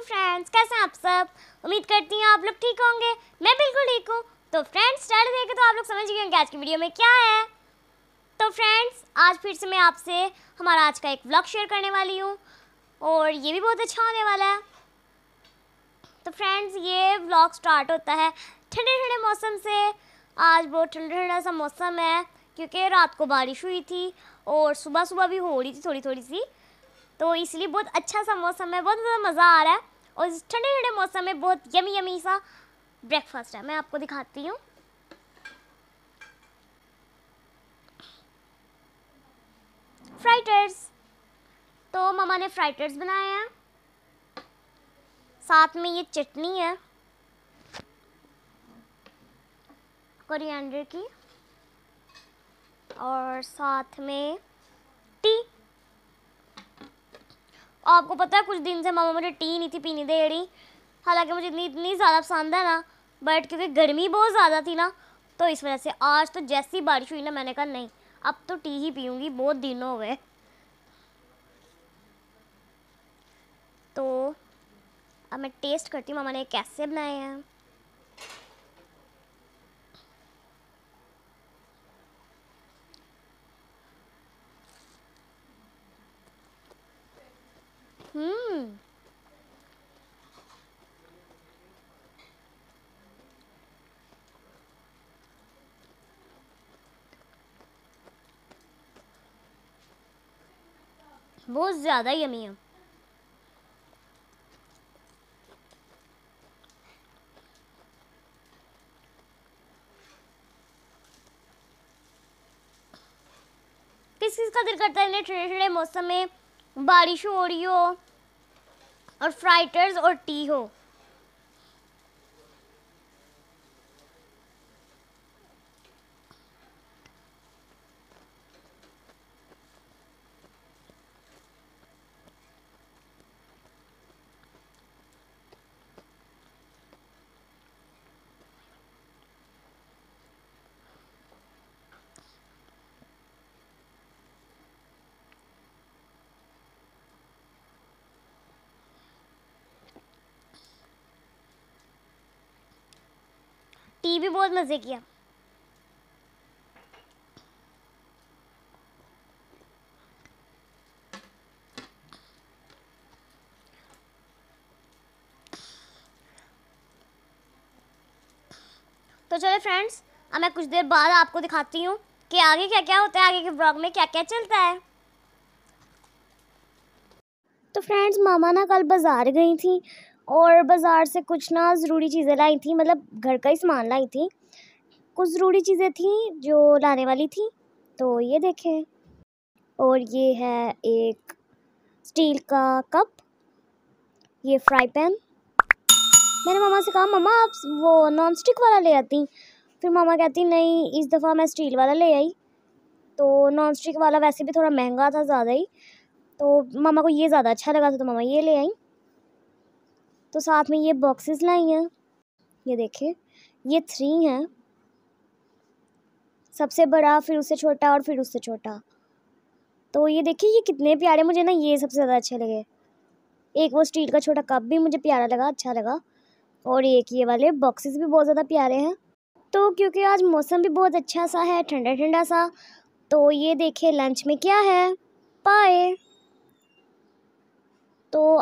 friends कैसे हैं आप सब उम्मीद करती हूँ आप लोग ठीक होंगे मैं बिल्कुल ठीक हूँ तो फ्रेंड्स स्टार्ट देखे तो आप लोग समझ गए होंगे आज की वीडियो में क्या है तो फ्रेंड्स आज फिर से मैं आपसे हमारा आज का एक व्लॉग शेयर करने वाली हूँ और ये भी बहुत अच्छा होने वाला है तो फ्रेंड्स ये व्लॉग स्टार्ट होता है ठंडे ठंडे मौसम से आज बहुत ठंडा ठंडा सा मौसम है क्योंकि रात को बारिश हुई थी और सुबह सुबह भी हो रही थी थोड़ी थोड़ी सी तो इसलिए बहुत अच्छा सा मौसम है बहुत ज़्यादा मज़ा आ रहा है और इस ठंडे ठंडे मौसम में बहुत यमी यमी सा ब्रेकफास्ट है मैं आपको दिखाती हूँ फ्राइटर्स तो ममा ने फ्राइटर्स बनाए हैं साथ में ये चटनी है कोरिएंडर की और साथ में टी आपको पता है कुछ दिन से मामा मुझे टी नहीं थी पीनी दे रही हालांकि मुझे इतनी इतनी ज़्यादा पसंद है ना बट क्योंकि गर्मी बहुत ज़्यादा थी ना तो इस वजह से आज तो जैसी बारिश हुई ना मैंने कहा नहीं अब तो टी ही पीऊँगी बहुत दिन हो गए तो अब मैं टेस्ट करती हूँ मामा ने कैसे बनाए हैं बहुत ज़्यादा यमी है किस किस का दिल करता है ठंडे ठंडे मौसम में बारिश हो रही हो और फ्राइटर्स और टी हो भी बहुत मज़े किया तो चलो फ्रेंड्स अब मैं कुछ देर बाद आपको दिखाती हूँ कि आगे क्या क्या होता है आगे के ब्लॉग में क्या क्या चलता है तो फ्रेंड्स मामा ना कल बाज़ार गई थी और बाज़ार से कुछ ना ज़रूरी चीज़ें लाई थी मतलब घर का ही सामान लाई थी कुछ ज़रूरी चीज़ें थी जो लाने वाली थी तो ये देखें और ये है एक स्टील का कप ये फ्राई पैन मैंने मामा से कहा मामा आप वो नॉन स्टिक वाला ले आती फिर मामा कहती नहीं इस दफ़ा मैं स्टील वाला ले आई तो नॉन स्टिक वाला वैसे भी थोड़ा महंगा था ज़्यादा ही तो मामा को ये ज़्यादा अच्छा लगा था तो मामा ये ले आई तो साथ में ये बॉक्सेस लाई हैं ये देखिए ये थ्री हैं सबसे बड़ा फिर उससे छोटा और फिर उससे छोटा तो ये देखिए ये कितने प्यारे मुझे ना ये सबसे ज़्यादा अच्छे लगे एक वो स्टील का छोटा कप भी मुझे प्यारा लगा अच्छा लगा और एक ये वाले बॉक्सेस भी बहुत ज़्यादा प्यारे हैं तो क्योंकि आज मौसम भी बहुत अच्छा सा है ठंडा ठंडा सा तो ये देखिए लंच में क्या है पाए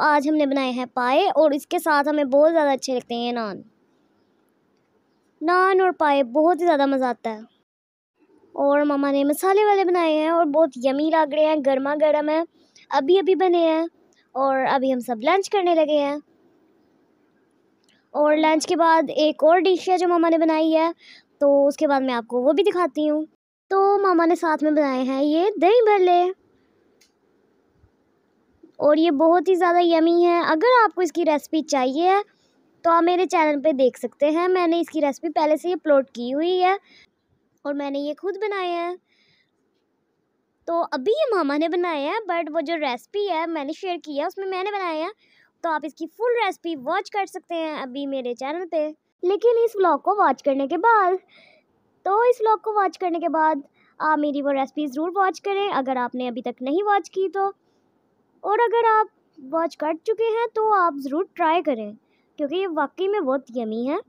आज हमने बनाए हैं पाए और इसके साथ हमें बहुत ज़्यादा अच्छे लगते हैं नान नान और पाए बहुत ही ज़्यादा मज़ा आता है और मामा ने मसाले वाले बनाए हैं और बहुत यमी लग रहे हैं गर्मा गर्म है अभी अभी बने हैं और अभी हम सब लंच करने लगे हैं और लंच के बाद एक और डिश है जो मामा ने बनाई है तो उसके बाद मैं आपको वो भी दिखाती हूँ तो मामा ने साथ में बनाए हैं ये दही भल्ले और ये बहुत ही ज़्यादा यमी है अगर आपको इसकी रेसिपी चाहिए तो आप मेरे चैनल पे देख सकते हैं मैंने इसकी रेसिपी पहले से ही अपलोड की हुई है और मैंने ये खुद बनाया है तो अभी ये मामा ने बनाया है बट वो जो रेसिपी है मैंने शेयर किया उसमें मैंने बनाया है तो आप इसकी फुल रेसिपी वॉच कर सकते हैं अभी मेरे चैनल पे लेकिन इस व्लॉग को वॉच करने के बाद तो इस व्लॉग को वॉच करने के बाद आप मेरी वो रेसिपी ज़रूर वॉच करें अगर आपने अभी तक नहीं वॉच की तो और अगर आप वॉच कर चुके हैं तो आप ज़रूर ट्राई करें क्योंकि ये वाकई में बहुत यमी है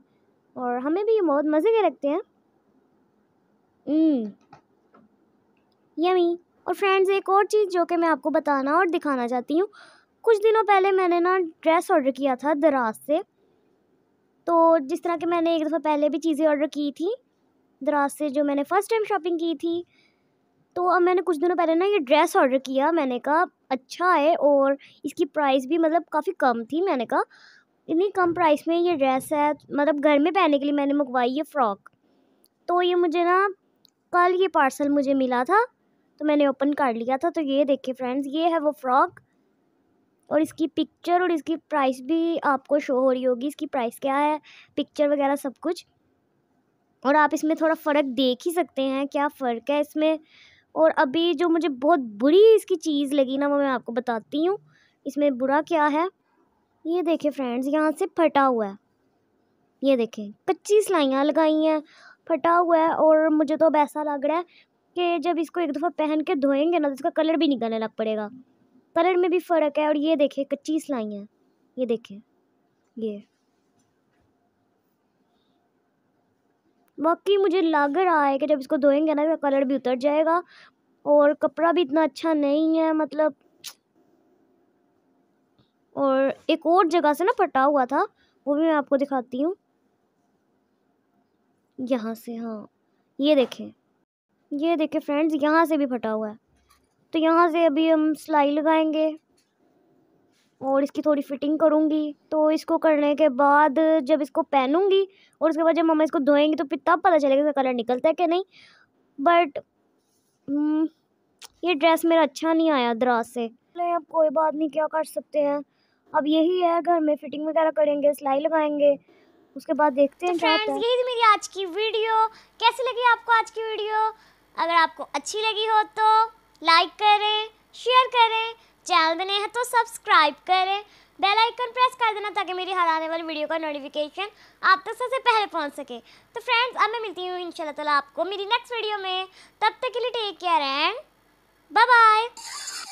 और हमें भी ये बहुत मज़े के लगते हैं यमी हम्म, और फ्रेंड्स एक और चीज़ जो कि मैं आपको बताना और दिखाना चाहती हूँ कुछ दिनों पहले मैंने ना ड्रेस ऑर्डर किया था दराज से तो जिस तरह के मैंने एक दफ़ा पहले भी चीज़ें ऑर्डर की थी दराज से जो मैंने फ़र्स्ट टाइम शॉपिंग की थी तो अब मैंने कुछ दिनों पहले ना ये ड्रेस ऑर्डर किया मैंने कहा अच्छा है और इसकी प्राइस भी मतलब काफ़ी कम थी मैंने कहा इतनी कम प्राइस में ये ड्रेस है मतलब घर में पहनने के लिए मैंने मंगवाई ये फ़्रॉक तो ये मुझे ना कल ये पार्सल मुझे मिला था तो मैंने ओपन कर लिया था तो ये देखे फ्रेंड्स ये है वो फ़्रॉक और इसकी पिक्चर और इसकी प्राइस भी आपको शो हो रही होगी इसकी प्राइस क्या है पिक्चर वगैरह सब कुछ और आप इसमें थोड़ा फ़र्क देख ही सकते हैं क्या फ़र्क है इसमें और अभी जो मुझे बहुत बुरी इसकी चीज़ लगी ना वो मैं आपको बताती हूँ इसमें बुरा क्या है ये देखें फ्रेंड्स यहाँ से फटा हुआ है ये देखें कच्ची सिलाइयाँ लगाई हैं फटा हुआ है और मुझे तो अब ऐसा लग रहा है कि जब इसको एक दफ़ा पहन के धोएंगे ना तो इसका कलर भी निकलने लग पड़ेगा कलर में भी फ़र्क है और ये देखें कच्ची सिलाइयाँ ये देखें ये बाकी मुझे लग रहा है कि जब इसको धोएंगे ना कलर भी उतर जाएगा और कपड़ा भी इतना अच्छा नहीं है मतलब और एक और जगह से ना फटा हुआ था वो भी मैं आपको दिखाती हूँ यहाँ से हाँ ये देखें ये देखें फ्रेंड्स यहाँ से भी फटा हुआ है तो यहाँ से अभी हम सिलाई लगाएंगे और इसकी थोड़ी फिटिंग करूँगी तो इसको करने के बाद जब इसको पहनूँगी और उसके बाद जब मम्मा इसको धोएंगी तो तब पता चलेगा इसका कलर निकलता है कि नहीं बट हम्म, ये ड्रेस मेरा अच्छा नहीं आया दराज से अब कोई बात नहीं क्या कर सकते हैं अब यही है घर में फिटिंग वगैरह करेंगे सिलाई लगाएंगे उसके बाद देखते हैं फ्रेंड्स तो यही यही मेरी आज की वीडियो कैसी लगी आपको आज की वीडियो अगर आपको अच्छी लगी हो तो लाइक करें शेयर करें चैनल में नए हैं तो सब्सक्राइब करें बेल आइकन प्रेस कर देना ताकि मेरी हर आने वाली वीडियो का नोटिफिकेशन आप तक सबसे पहले पहुंच सके तो फ्रेंड्स अब मैं मिलती हूँ शाला तला आपको मेरी नेक्स्ट वीडियो में तब तक के लिए take care and bye bye